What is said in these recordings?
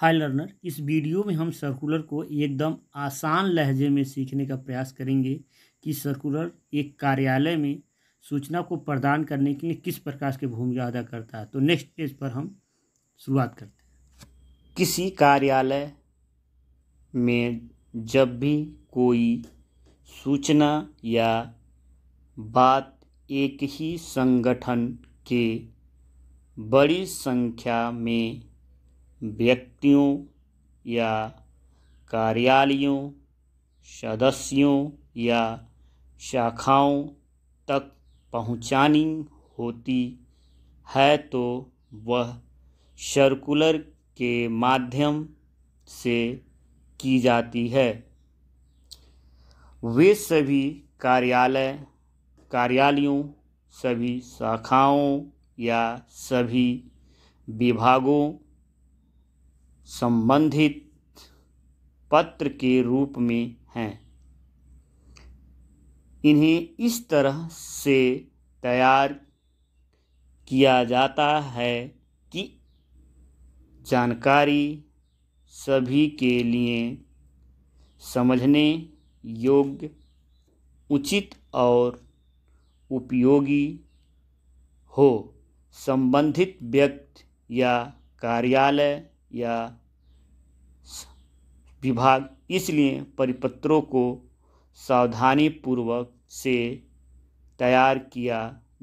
हाय learner इस video में हम सर्कुलर को एकदम आसान लहजे में सीखने का प्रयास करेंगे कि सर्कुलर एक कार्यालय में सूचना को प्रदान करने के लिए किस प्रकार की भूमिका अदा करता है तो नेक्स्ट पेज पर हम शुरुआत करते हैं किसी कार्यालय में जब भी कोई सूचना या बात एक ही संगठन के बड़ी संख्या में व्यक्तियों या कार्यालयों सदस्यों या शाखाओं तक पहुँचानी होती है तो वह सर्कुलर के माध्यम से की जाती है वे सभी कार्यालय कार्यालयों सभी शाखाओं या सभी विभागों संबंधित पत्र के रूप में हैं इन्हें इस तरह से तैयार किया जाता है कि जानकारी सभी के लिए समझने योग्य उचित और उपयोगी हो संबंधित व्यक्ति या कार्यालय या विभाग इसलिए परिपत्रों को सावधानी पूर्वक से तैयार किया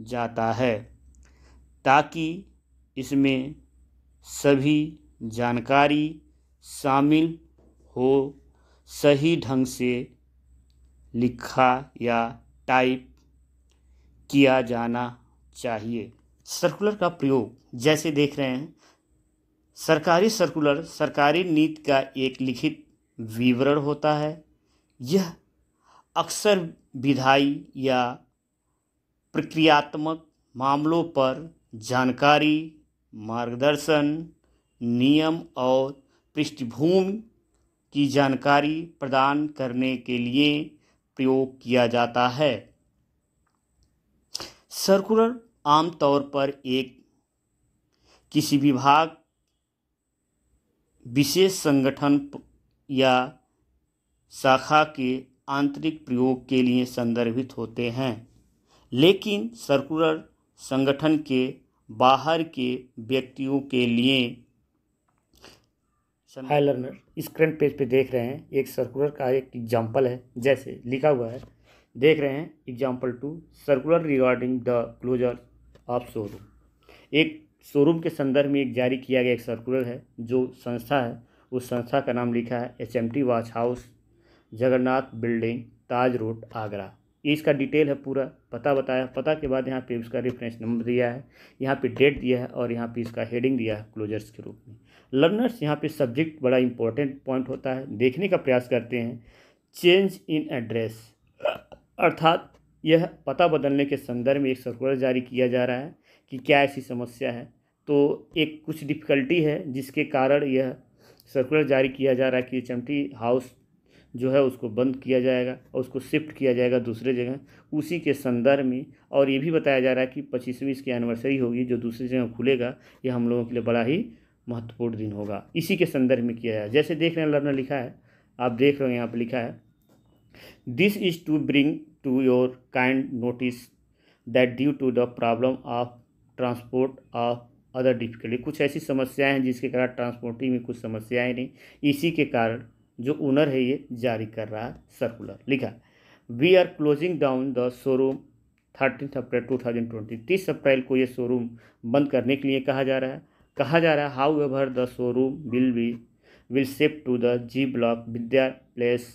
जाता है ताकि इसमें सभी जानकारी शामिल हो सही ढंग से लिखा या टाइप किया जाना चाहिए सर्कुलर का प्रयोग जैसे देख रहे हैं सरकारी सर्कुलर सरकारी नीति का एक लिखित विवरण होता है यह अक्सर विधाई या प्रक्रियात्मक मामलों पर जानकारी मार्गदर्शन नियम और पृष्ठभूमि की जानकारी प्रदान करने के लिए प्रयोग किया जाता है सर्कुलर आमतौर पर एक किसी विभाग विशेष संगठन या शाखा के आंतरिक प्रयोग के लिए संदर्भित होते हैं लेकिन सर्कुलर संगठन के बाहर के व्यक्तियों के लिए हाय लर्नर स्क्रीन पेज पे देख रहे हैं एक सर्कुलर का एक एग्जाम्पल है जैसे लिखा हुआ है देख रहे हैं example two circular regarding the closure of showroom एक शोरूम के संदर्भ में एक जारी किया गया एक सर्कुलर है जो संस्था है उस संस्था का नाम लिखा है H M T watch house Jagannath building Taj road Agra ये इसका डिटेल है पूरा पता बताया पता के बाद यहाँ पे उसका रेफरेंस नंबर दिया है यहाँ पे डेट दिया है और यहाँ पे इसका हेडिंग दिया है क्लोजर्स के रूप में लर्नर्स यहाँ पे सब्जेक्ट बड़ा इंपॉर्टेंट पॉइंट होता है देखने का प्रयास करते हैं चेंज इन एड्रेस अर्थात यह पता बदलने के संदर्भ में एक सर्कुलर जारी किया जा रहा है कि क्या ऐसी समस्या है तो एक कुछ डिफ़िकल्टी है जिसके कारण यह सर्कुलर जारी किया जा रहा है कि चमटी हाउस जो है उसको बंद किया जाएगा और उसको शिफ्ट किया जाएगा दूसरे जगह उसी के संदर्भ में और ये भी बताया जा रहा है कि पच्चीसवीं इसकी एनिवर्सरी होगी जो दूसरी जगह खुलेगा यह हम लोगों के लिए बड़ा ही महत्वपूर्ण दिन होगा इसी के संदर्भ में किया जाए जैसे देख रहे हैं लर्नर लिखा है आप देख रहे हो यहाँ पर लिखा है this is to bring to your kind notice that due to the problem of transport of other difficulty कुछ ऐसी समस्याएं हैं जिसके कारण ट्रांसपोर्टिंग में कुछ समस्याएं नहीं इसी के कारण जो ओनर है ये जारी कर रहा है सर्कुलर लिखा we are closing down the showroom thirteen April two thousand twenty तीस अप्रैल को ये शोरूम बंद करने के लिए कहा जा रहा है कहा जा रहा है how the showroom will be will shift to the G block Vidya place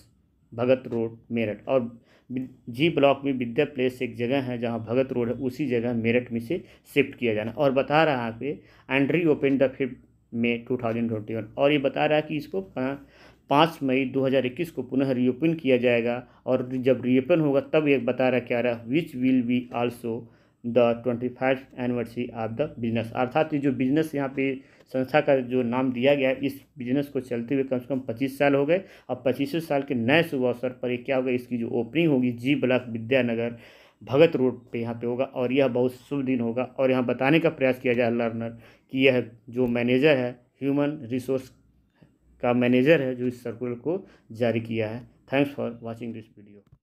Bhagat road Meerut और जी ब्लॉक में विद्या प्लेस एक जगह है जहाँ भगत रोड है उसी जगह मेरठ में से शिफ्ट किया जाना और बता रहा है पे entry open the fifth May two thousand twenty one और ये बता रहा है कि इसको पाँच मई 2021 को पुनः रीओपन किया जाएगा और जब रीओपन होगा तब एक बता रहा क्या रहा which will be also the twenty five anniversary of the business अर्थात ये जो बिजनेस यहाँ पे संस्था का जो नाम दिया गया है इस बिजनेस को चलते हुए कम से कम पच्चीस साल हो गए और पच्चीसों साल के नए शुभ अवसर पर क्या होगा इसकी जो ओपनिंग होगी G block Vidyanagar Bhagat road पे यहाँ पे होगा और यह बहुत शुभ दिन होगा और यहाँ बताने का प्रयास किया जाए लर्नर कि यह जो मैनेजर है ह्यूमन रिसोर्स का मैनेजर है जो इस सर्कुलर को जारी किया है thanks for watching this video